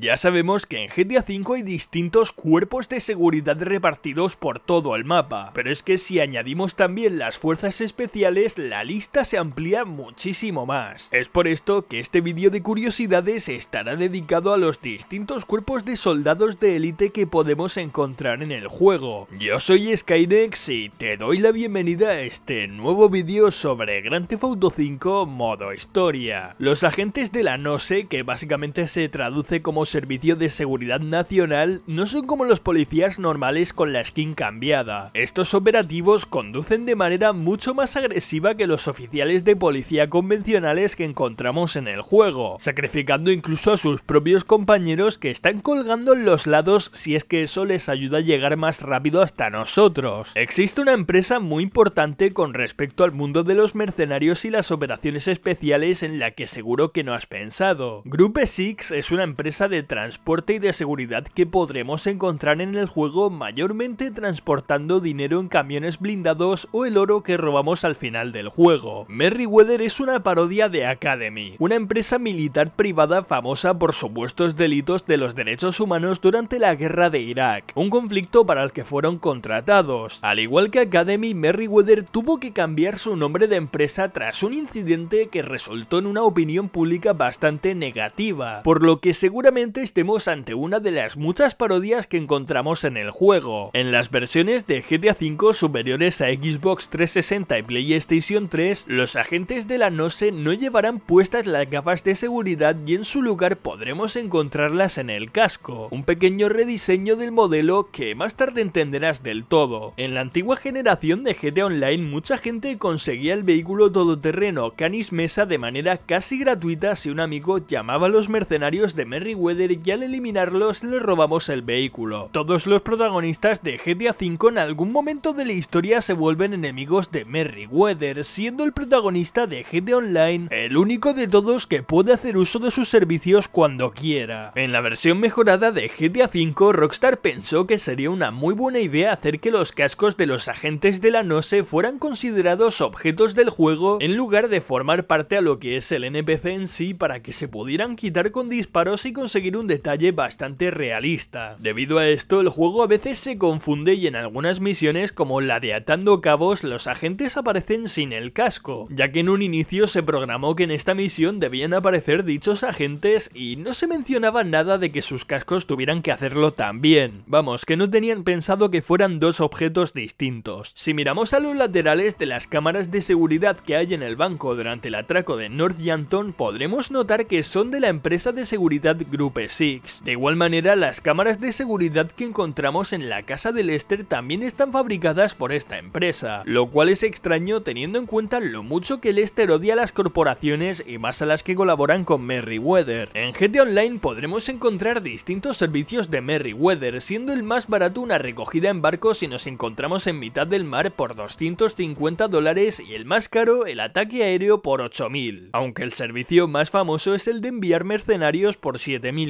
Ya sabemos que en GTA V hay distintos cuerpos de seguridad repartidos por todo el mapa, pero es que si añadimos también las fuerzas especiales la lista se amplía muchísimo más. Es por esto que este vídeo de curiosidades estará dedicado a los distintos cuerpos de soldados de élite que podemos encontrar en el juego. Yo soy Skynex y te doy la bienvenida a este nuevo vídeo sobre Grand Theft 5 modo historia. Los agentes de la NOSE, que básicamente se traduce como servicio de seguridad nacional no son como los policías normales con la skin cambiada. Estos operativos conducen de manera mucho más agresiva que los oficiales de policía convencionales que encontramos en el juego, sacrificando incluso a sus propios compañeros que están colgando en los lados si es que eso les ayuda a llegar más rápido hasta nosotros. Existe una empresa muy importante con respecto al mundo de los mercenarios y las operaciones especiales en la que seguro que no has pensado. Group 6 es una empresa de transporte y de seguridad que podremos encontrar en el juego mayormente transportando dinero en camiones blindados o el oro que robamos al final del juego. Merryweather es una parodia de Academy, una empresa militar privada famosa por supuestos delitos de los derechos humanos durante la guerra de Irak, un conflicto para el que fueron contratados. Al igual que Academy, Merryweather tuvo que cambiar su nombre de empresa tras un incidente que resultó en una opinión pública bastante negativa, por lo que seguramente estemos ante una de las muchas parodias que encontramos en el juego. En las versiones de GTA V superiores a Xbox 360 y PlayStation 3, los agentes de la NOSE no llevarán puestas las gafas de seguridad y en su lugar podremos encontrarlas en el casco, un pequeño rediseño del modelo que más tarde entenderás del todo. En la antigua generación de GTA Online mucha gente conseguía el vehículo todoterreno Canis Mesa de manera casi gratuita si un amigo llamaba a los mercenarios de Merryweather y al eliminarlos le robamos el vehículo. Todos los protagonistas de GTA V en algún momento de la historia se vuelven enemigos de Merryweather, siendo el protagonista de GTA Online el único de todos que puede hacer uso de sus servicios cuando quiera. En la versión mejorada de GTA V, Rockstar pensó que sería una muy buena idea hacer que los cascos de los agentes de la NOSE fueran considerados objetos del juego en lugar de formar parte a lo que es el NPC en sí para que se pudieran quitar con disparos y conseguir un detalle bastante realista. Debido a esto, el juego a veces se confunde y en algunas misiones, como la de atando cabos, los agentes aparecen sin el casco, ya que en un inicio se programó que en esta misión debían aparecer dichos agentes y no se mencionaba nada de que sus cascos tuvieran que hacerlo también. Vamos, que no tenían pensado que fueran dos objetos distintos. Si miramos a los laterales de las cámaras de seguridad que hay en el banco durante el atraco de North Northampton, podremos notar que son de la empresa de seguridad Group de igual manera, las cámaras de seguridad que encontramos en la casa de Lester también están fabricadas por esta empresa, lo cual es extraño teniendo en cuenta lo mucho que Lester odia a las corporaciones y más a las que colaboran con Merryweather. En GT Online podremos encontrar distintos servicios de Merryweather, siendo el más barato una recogida en barco si nos encontramos en mitad del mar por 250 dólares y el más caro el ataque aéreo por 8000, aunque el servicio más famoso es el de enviar mercenarios por 7000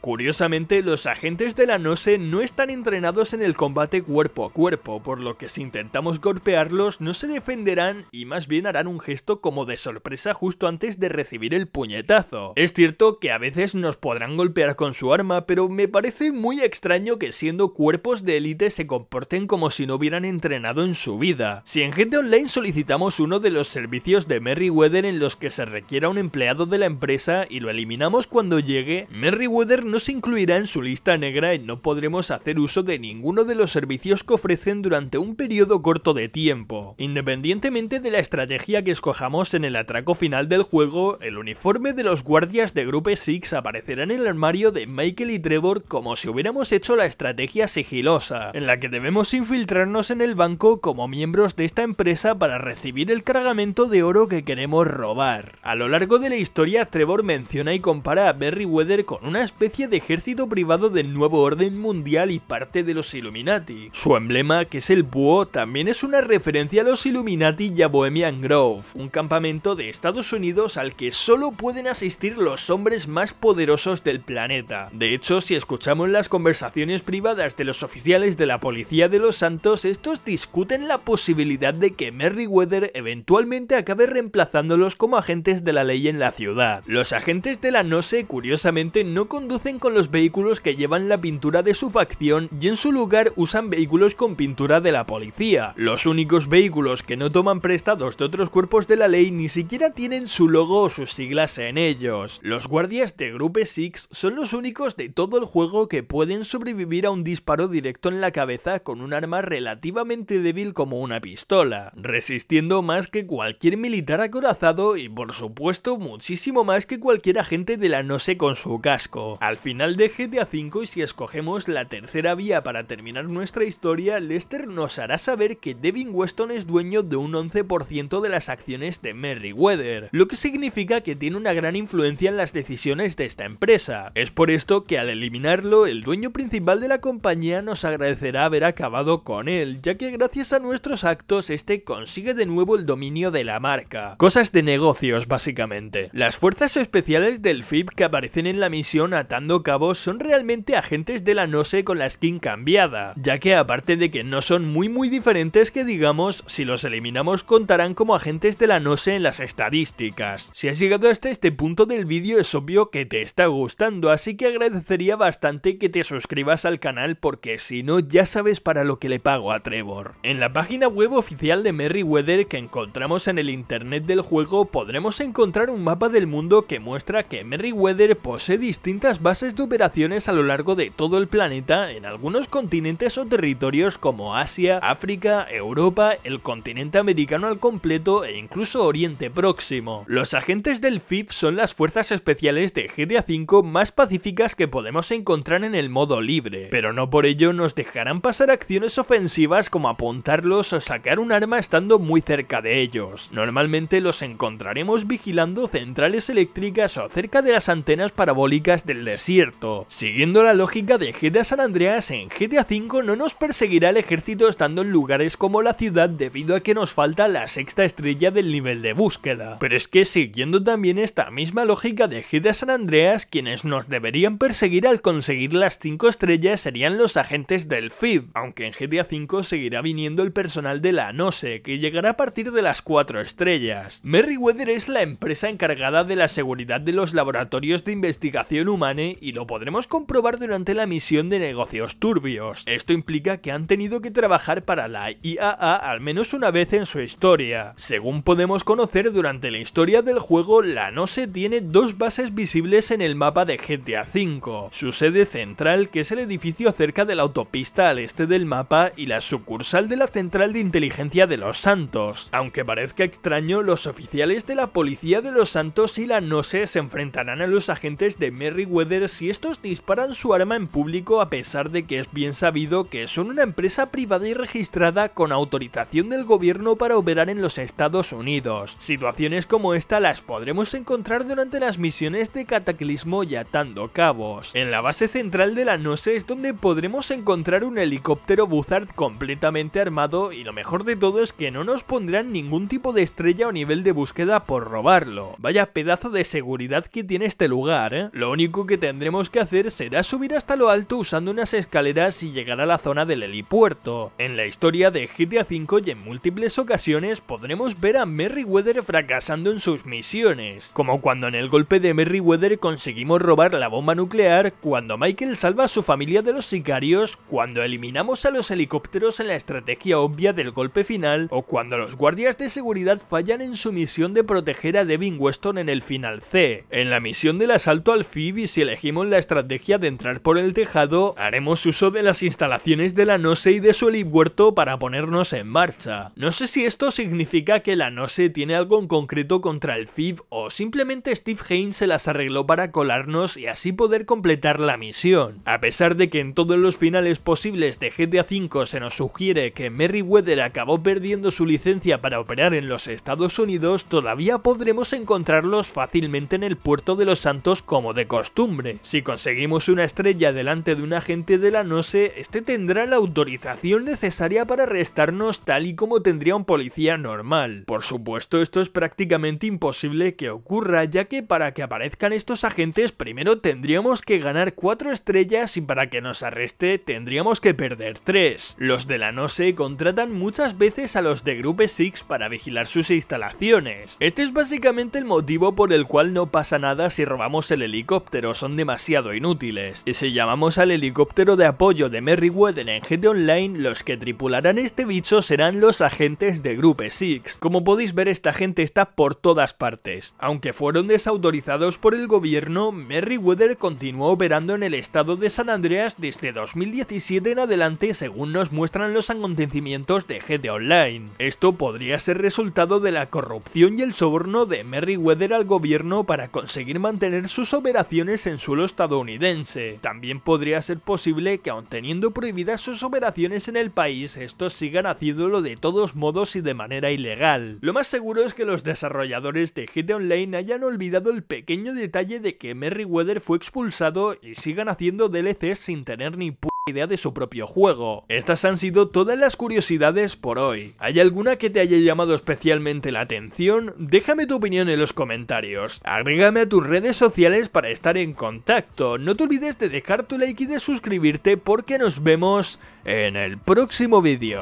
Curiosamente, los agentes de la NOSE no están entrenados en el combate cuerpo a cuerpo, por lo que si intentamos golpearlos no se defenderán y más bien harán un gesto como de sorpresa justo antes de recibir el puñetazo. Es cierto que a veces nos podrán golpear con su arma, pero me parece muy extraño que siendo cuerpos de élite se comporten como si no hubieran entrenado en su vida. Si en Gente Online solicitamos uno de los servicios de Merryweather en los que se requiera un empleado de la empresa y lo eliminamos cuando llega Merryweather no se incluirá en su lista negra y no podremos hacer uso de ninguno de los servicios que ofrecen durante un periodo corto de tiempo. Independientemente de la estrategia que escojamos en el atraco final del juego, el uniforme de los guardias de Grupo 6 aparecerá en el armario de Michael y Trevor como si hubiéramos hecho la estrategia sigilosa, en la que debemos infiltrarnos en el banco como miembros de esta empresa para recibir el cargamento de oro que queremos robar. A lo largo de la historia, Trevor menciona y compara a Berry Weather con una especie de ejército privado del nuevo orden mundial y parte de los Illuminati. Su emblema, que es el búho, también es una referencia a los Illuminati y a Bohemian Grove, un campamento de Estados Unidos al que solo pueden asistir los hombres más poderosos del planeta. De hecho, si escuchamos las conversaciones privadas de los oficiales de la policía de Los Santos, estos discuten la posibilidad de que Merryweather eventualmente acabe reemplazándolos como agentes de la ley en la ciudad. Los agentes de la NOSE, curiosamente, no conducen con los vehículos que llevan la pintura de su facción y en su lugar usan vehículos con pintura de la policía. Los únicos vehículos que no toman prestados de otros cuerpos de la ley ni siquiera tienen su logo o sus siglas en ellos. Los guardias de Grupo 6 son los únicos de todo el juego que pueden sobrevivir a un disparo directo en la cabeza con un arma relativamente débil como una pistola, resistiendo más que cualquier militar acorazado y por supuesto muchísimo más que cualquier agente de la no sé su casco. Al final de GTA Y si escogemos la tercera vía para terminar nuestra historia, Lester nos hará saber que Devin Weston es dueño de un 11% de las acciones de Merryweather, lo que significa que tiene una gran influencia en las decisiones de esta empresa. Es por esto que al eliminarlo, el dueño principal de la compañía nos agradecerá haber acabado con él, ya que gracias a nuestros actos este consigue de nuevo el dominio de la marca. Cosas de negocios, básicamente. Las fuerzas especiales del FIB que aparecen en la misión atando cabos son realmente agentes de la Nose con la skin cambiada, ya que aparte de que no son muy muy diferentes que digamos, si los eliminamos contarán como agentes de la Nose en las estadísticas. Si has llegado hasta este punto del vídeo es obvio que te está gustando, así que agradecería bastante que te suscribas al canal porque si no ya sabes para lo que le pago a Trevor. En la página web oficial de Merryweather que encontramos en el internet del juego podremos encontrar un mapa del mundo que muestra que Merryweather posee distintas bases de operaciones a lo largo de todo el planeta en algunos continentes o territorios como Asia, África, Europa, el continente americano al completo e incluso Oriente Próximo. Los agentes del FIF son las fuerzas especiales de GTA V más pacíficas que podemos encontrar en el modo libre, pero no por ello nos dejarán pasar acciones ofensivas como apuntarlos o sacar un arma estando muy cerca de ellos. Normalmente los encontraremos vigilando centrales eléctricas o cerca de las antenas parabólicas del desierto. Siguiendo la lógica de GTA San Andreas, en GTA V no nos perseguirá el ejército estando en lugares como la ciudad debido a que nos falta la sexta estrella del nivel de búsqueda. Pero es que siguiendo también esta misma lógica de GTA San Andreas, quienes nos deberían perseguir al conseguir las 5 estrellas serían los agentes del FIB, aunque en GTA V seguirá viniendo el personal de la NOSE, que llegará a partir de las 4 estrellas. Merryweather es la empresa encargada de la seguridad de los laboratorios de investigación investigación humana y lo podremos comprobar durante la misión de negocios turbios. Esto implica que han tenido que trabajar para la IAA al menos una vez en su historia. Según podemos conocer durante la historia del juego, la NOSE tiene dos bases visibles en el mapa de GTA V. Su sede central, que es el edificio cerca de la autopista al este del mapa, y la sucursal de la Central de Inteligencia de Los Santos. Aunque parezca extraño, los oficiales de la Policía de Los Santos y la NOSE se enfrentarán a los agentes de Merryweather si estos disparan su arma en público a pesar de que es bien sabido que son una empresa privada y registrada con autorización del gobierno para operar en los Estados Unidos. Situaciones como esta las podremos encontrar durante las misiones de Cataclismo y Atando Cabos. En la base central de la NOSE es donde podremos encontrar un helicóptero Buzzard completamente armado y lo mejor de todo es que no nos pondrán ningún tipo de estrella o nivel de búsqueda por robarlo. Vaya pedazo de seguridad que tiene este lugar. ¿eh? Lo único que tendremos que hacer será subir hasta lo alto usando unas escaleras y llegar a la zona del helipuerto. En la historia de GTA V y en múltiples ocasiones podremos ver a Merryweather fracasando en sus misiones, como cuando en el golpe de Merryweather conseguimos robar la bomba nuclear, cuando Michael salva a su familia de los sicarios, cuando eliminamos a los helicópteros en la estrategia obvia del golpe final, o cuando los guardias de seguridad fallan en su misión de proteger a Devin Weston en el final C. En la misión de las Salto al FIB y si elegimos la estrategia de entrar por el tejado, haremos uso de las instalaciones de la NOSE y de su helipuerto para ponernos en marcha. No sé si esto significa que la NOSE tiene algo en concreto contra el FIB o simplemente Steve Haynes se las arregló para colarnos y así poder completar la misión. A pesar de que en todos los finales posibles de GTA V se nos sugiere que Merryweather acabó perdiendo su licencia para operar en los Estados Unidos, todavía podremos encontrarlos fácilmente en el puerto de los Santos como de costumbre. Si conseguimos una estrella delante de un agente de la NOSE, este tendrá la autorización necesaria para arrestarnos tal y como tendría un policía normal. Por supuesto, esto es prácticamente imposible que ocurra, ya que para que aparezcan estos agentes primero tendríamos que ganar 4 estrellas y para que nos arreste tendríamos que perder 3. Los de la NOSE contratan muchas veces a los de Grupo 6 para vigilar sus instalaciones. Este es básicamente el motivo por el cual no pasa nada si robamos el helicóptero son demasiado inútiles, y si llamamos al helicóptero de apoyo de Merryweather en GT Online, los que tripularán este bicho serán los agentes de Grupo 6. Como podéis ver, esta gente está por todas partes. Aunque fueron desautorizados por el gobierno, Merryweather continuó operando en el estado de San Andreas desde 2017 en adelante según nos muestran los acontecimientos de GT Online. Esto podría ser resultado de la corrupción y el soborno de Merryweather al gobierno para conseguir mantener su sus operaciones en suelo estadounidense. También podría ser posible que aun teniendo prohibidas sus operaciones en el país, estos sigan haciéndolo de todos modos y de manera ilegal. Lo más seguro es que los desarrolladores de Hit Online hayan olvidado el pequeño detalle de que Merryweather fue expulsado y sigan haciendo DLC sin tener ni idea de su propio juego. Estas han sido todas las curiosidades por hoy. ¿Hay alguna que te haya llamado especialmente la atención? Déjame tu opinión en los comentarios. Agrégame a tus redes sociales para estar en contacto. No te olvides de dejar tu like y de suscribirte porque nos vemos en el próximo vídeo.